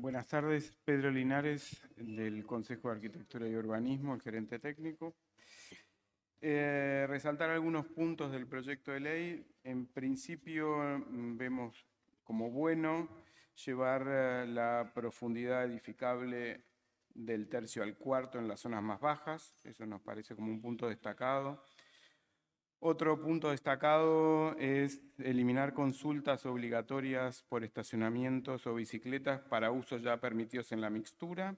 Buenas tardes, Pedro Linares, del Consejo de Arquitectura y Urbanismo, el gerente técnico. Eh, resaltar algunos puntos del proyecto de ley. En principio, mm, vemos como bueno llevar eh, la profundidad edificable del tercio al cuarto en las zonas más bajas. Eso nos parece como un punto destacado. Otro punto destacado es eliminar consultas obligatorias por estacionamientos o bicicletas para usos ya permitidos en la mixtura.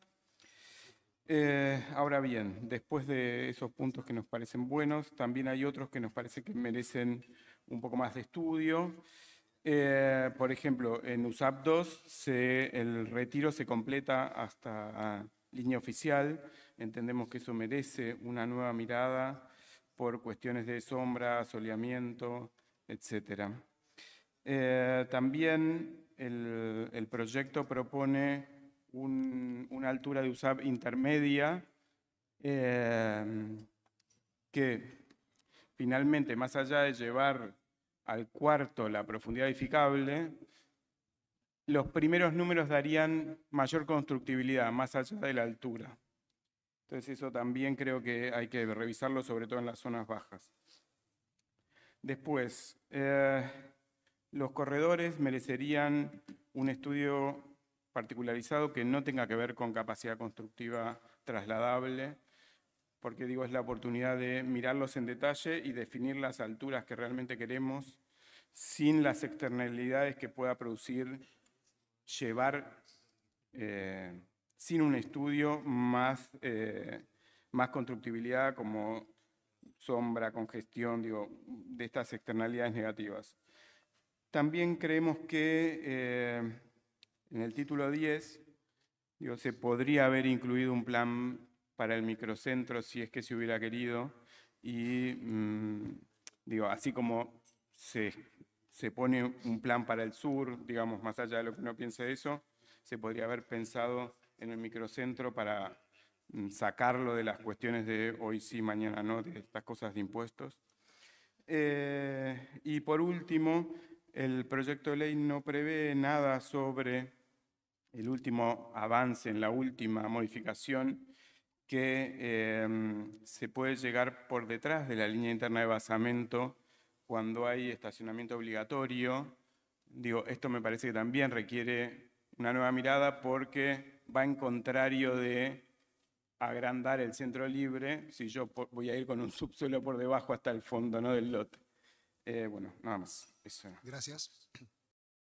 Eh, ahora bien, después de esos puntos que nos parecen buenos, también hay otros que nos parece que merecen un poco más de estudio. Eh, por ejemplo, en USAP 2 el retiro se completa hasta línea oficial. Entendemos que eso merece una nueva mirada por cuestiones de sombra, soleamiento, etc. Eh, también el, proyecto propone una altura de USAP intermedia eh, que finalmente, más allá de llevar al cuarto la profundidad edificable, los primeros números darían mayor constructibilidad, más allá de la altura. Entonces eso también creo que hay que revisarlo, sobre todo en las zonas bajas. Después, eh, los corredores merecerían un estudio particularizado que no tenga que ver con capacidad constructiva trasladable, porque digo, es la oportunidad de mirarlos en detalle y definir las alturas que realmente queremos sin las externalidades que pueda producir llevar eh, sin un estudio más, eh, más constructibilidad como sombra, congestión, digo, de estas externalidades negativas. También creemos que eh, en el título 10 digo, se podría haber incluido un plan para el microcentro si es que se hubiera querido y mm, digo, así como se, se pone un plan para el sur, digamos, más allá de lo que uno piense de eso, se podría haber pensado en el microcentro para mm, sacarlo de las cuestiones de hoy sí, mañana no, de estas cosas de impuestos. Eh, y por último, el proyecto de ley no prevé nada sobre el último avance, en la última modificación que em, se puede llegar por detrás de la línea interna de basamento cuando hay estacionamiento obligatorio. Digo, esto me parece que también requiere una nueva mirada porque va en contrario de agrandar el centro libre si yo voy a ir con un subsuelo por debajo hasta el fondo ¿no? del lote. Eh, bueno, nada más. Eso. Gracias.